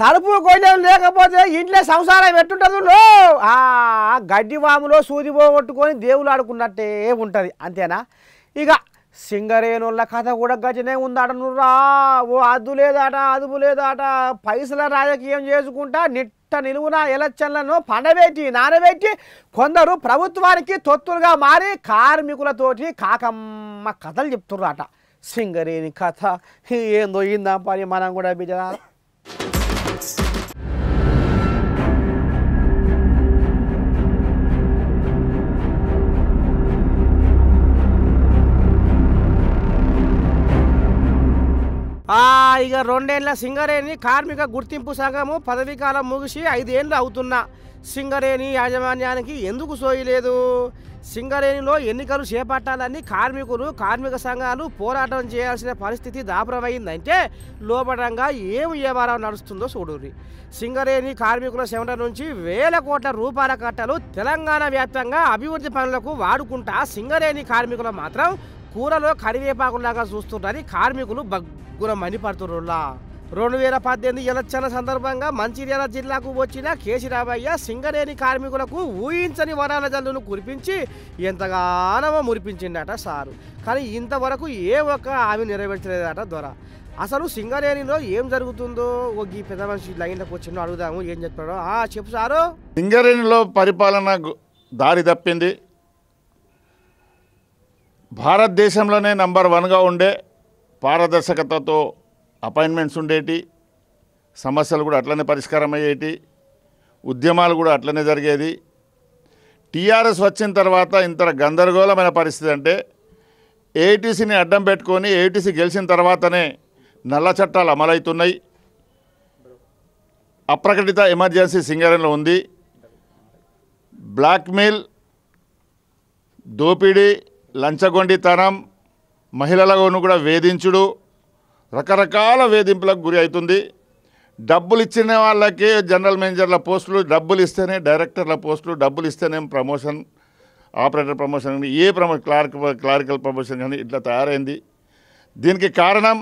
తలుపు కొయ్యం లేకపోతే ఇంట్లో సంసారం ఎట్టుంటుంది ఆ గడ్డి వాములో సూది పోగొట్టుకొని దేవులు ఆడుకున్నట్టే ఉంటుంది అంతేనా ఇక సింగరేణుల కథ కూడా గజనే ఉందట నువ్వురా ఓ అద్దు లేదాట అదుపు లేదాట పైసల రాజకీయం చేసుకుంటా నిట్ట నిలువున ఎలక్షన్లను పండబెట్టి నానబెట్టి కొందరు ప్రభుత్వానికి తొత్తులుగా మారి కార్మికులతోటి కాకమ్మ కథలు చెప్తుర్రాట సింగరేణి కథ ఏందో ఇందా పని మనం కూడా బిజరా ఇక రెండేళ్ల సింగరేణి కార్మిక గుర్తింపు సంఘము పదవీకాలం ముగిసి ఐదేళ్ళు అవుతున్నా సింగరేణి యాజమాన్యానికి ఎందుకు సోయలేదు సింగరేణిలో ఎన్నికలు చేపట్టాలని కార్మికులు కార్మిక సంఘాలు పోరాటం చేయాల్సిన పరిస్థితి దాపరమైందంటే లోపడంగా ఏం వ్యవహారం నడుస్తుందో చూడుర్రి సింగరేణి కార్మికుల శమట నుంచి వేల కోట్ల రూపాయల కట్టలు తెలంగాణ వ్యాప్తంగా అభివృద్ధి పనులకు వాడుకుంటా సింగరేణి కార్మికులు మాత్రం కూరలో కరివేపాకులాగా చూస్తున్నది కార్మికులు బగ్గున మణిపడుతురులా రెండు వేల పద్దెనిమిది ఎలక్షన్ల సందర్భంగా మంచిర్యాల జిల్లాకు వచ్చిన కేసీరావయ్య సింగరేణి కార్మికులకు ఊహించని వరాల జల్లును కురిపించి ఎంతగానో మురిపించిందట సారు కానీ ఇంతవరకు ఏ ఒక్క ఆమె నెరవేర్చలేదట దొర అసలు సింగరేణిలో ఏం జరుగుతుందో ఓ గీ పెద్ద మనిషి లైన్లకు వచ్చిందో అడుగుదాము ఏం చెప్పాడో చెప్పు సారు సింగరేణిలో పరిపాలన దారి తప్పింది భారతదేశంలోనే నంబర్ వన్గా ఉండే పారదర్శకతతో అపాయింట్మెంట్స్ ఉండేటి సమస్యలు కూడా అట్లనే పరిష్కారం అయ్యేటి ఉద్యమాలు కూడా అట్లనే జరిగేది టీఆర్ఎస్ వచ్చిన తర్వాత ఇంత గందరగోళమైన పరిస్థితి అంటే ఏటీసీని అడ్డం పెట్టుకొని ఏటీసీ గెలిచిన తర్వాతనే నల్ల చట్టాలు అమలవుతున్నాయి అప్రకటిత ఎమర్జెన్సీ సింగరంలో ఉంది బ్లాక్మెయిల్ దోపిడీ లంచగొండితనం మహిళలను కూడా వేధించుడు రకరకాల వేధింపులకు గురి అవుతుంది డబ్బులు ఇచ్చిన వాళ్ళకి జనరల్ మేనేజర్ల పోస్టులు డబ్బులు ఇస్తేనే డైరెక్టర్ల పోస్టులు డబ్బులు ఇస్తేనే ప్రమోషన్ ఆపరేటర్ ప్రమోషన్ కానీ ఏ ప్రమో క్లారిక క్లారికల్ ప్రమోషన్ కానీ ఇట్లా తయారైంది దీనికి కారణం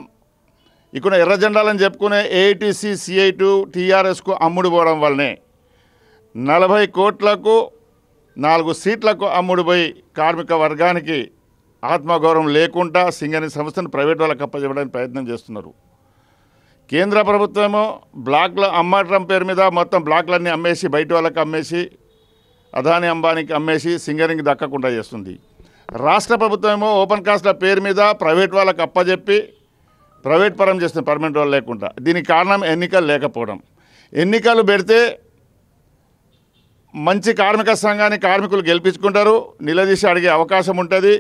ఇక్కడ ఎర్ర జెండాలని చెప్పుకునే ఏఐటీసీ సిఐటు టీఆర్ఎస్కు అమ్ముడు పోవడం వల్లనే నలభై కోట్లకు నాలుగు సీట్లకు అమ్ముడుపోయి కార్మిక వర్గానికి ఆత్మగౌరవం లేకుండా సింగని సంస్థను ప్రైవేట్ వాళ్ళకి అప్పచెప్పడానికి ప్రయత్నం చేస్తున్నారు కేంద్ర ప్రభుత్వమేమో బ్లాక్లు అమ్మటం పేరు మీద మొత్తం బ్లాక్లన్నీ అమ్మేసి బయట వాళ్ళకి అమ్మేసి అదాని అంబానికి అమ్మేసి సింగరింగ్ దక్కకుండా చేస్తుంది రాష్ట్ర ప్రభుత్వమేమో ఓపెన్ కాస్ట్ల పేరు మీద ప్రైవేట్ వాళ్ళకి అప్పజెప్పి ప్రైవేట్ పరం చేస్తుంది పర్మనెంట్ వాళ్ళు లేకుండా దీనికి కారణం ఎన్నికలు లేకపోవడం ఎన్నికలు పెడితే మంచి కార్మిక సంఘాన్ని కార్మికులు గెలిపించుకుంటారు నిలదీసి అడిగే అవకాశం ఉంటుంది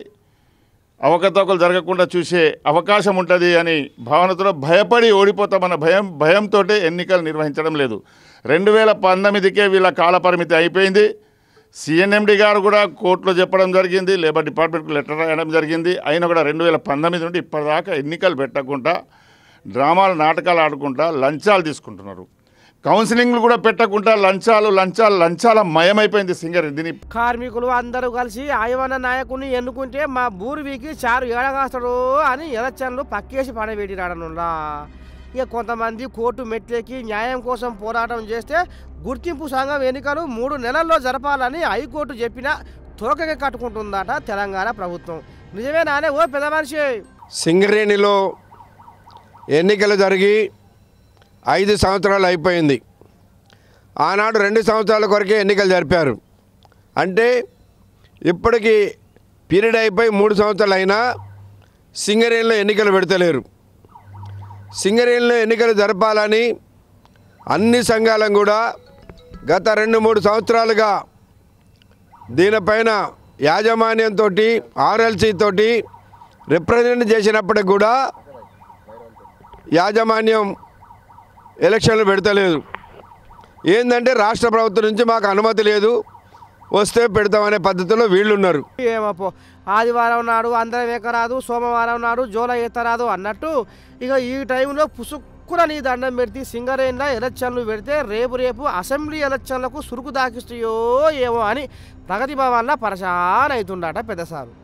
అవకతవకలు జరగకుండా చూసే అవకాశం ఉంటుంది అని భావనతో భయపడి ఓడిపోతామన్న భయం భయంతో ఎన్నికలు నిర్వహించడం లేదు రెండు వేల పంతొమ్మిదికే వీళ్ళ కాలపరిమితి అయిపోయింది సిఎన్ఎండి గారు కూడా కోర్టులో చెప్పడం జరిగింది లేబర్ డిపార్ట్మెంట్కి లెటర్ రాయడం జరిగింది అయినా కూడా రెండు వేల పంతొమ్మిది నుండి ఇప్పటిదాకా ఎన్నికలు పెట్టకుండా డ్రామాలు నాటకాలు ఆడకుండా లంచాలు తీసుకుంటున్నారు కౌన్సిలింగ్లు కూడా పెట్టకుండా లంచాలు లంచాలు లంచాల మయమైపోయింది సింగర్ దీని కార్మికులు అందరూ కలిసి ఆయన నాయకుని ఎన్నుకుంటే మా భూర్వికి చారు ఏడగాస్తాడు అని ఎలక్షన్లు పక్కేసి పని పెట్టిరాడనులా ఇక కొంతమంది కోర్టు మెట్లెక్కి న్యాయం కోసం పోరాటం చేస్తే గుర్తింపు సంఘం ఎన్నికలు మూడు నెలల్లో జరపాలని హైకోర్టు చెప్పిన తోకకి కట్టుకుంటుందట తెలంగాణ ప్రభుత్వం నానే ఓ పెద్ద మనిషి సింగరేణిలో ఎన్నికలు జరిగి ఐదు సంవత్సరాలు అయిపోయింది ఆనాడు రెండు సంవత్సరాల కొరకే ఎన్నికలు జరిపారు అంటే ఇప్పటికీ పీరియడ్ అయిపోయి మూడు సంవత్సరాలు అయినా సింగరేణిలో ఎన్నికలు పెడతలేరు సింగరేణిలో ఎన్నికలు జరపాలని అన్ని సంఘాలను కూడా గత రెండు మూడు సంవత్సరాలుగా దీనిపైన యాజమాన్యంతో ఆర్ఎల్సీతోటి రిప్రజెంట్ చేసినప్పటికి కూడా యాజమాన్యం ఎలక్షన్లు పెడతలేదు ఏంటంటే రాష్ట్ర ప్రభుత్వం నుంచి మాకు అనుమతి లేదు వస్తే పెడతామనే పద్ధతిలో వీళ్ళు ఉన్నారు ఏమపో ఆదివారం నాడు అందరం ఏకరాదు సోమవారం నాడు జోల ఎత్తరాదు అన్నట్టు ఇక ఈ టైంలో పుసుక్కున నీ దండం పెడితే సింగరేన్ల ఎలక్షన్లు పెడితే రేపు రేపు అసెంబ్లీ ఎలక్షన్లకు సురుకు దాకిస్తాయో ఏమో అని ప్రగతి భవన్లో పరశాన్ అవుతుండట పెద్దసారు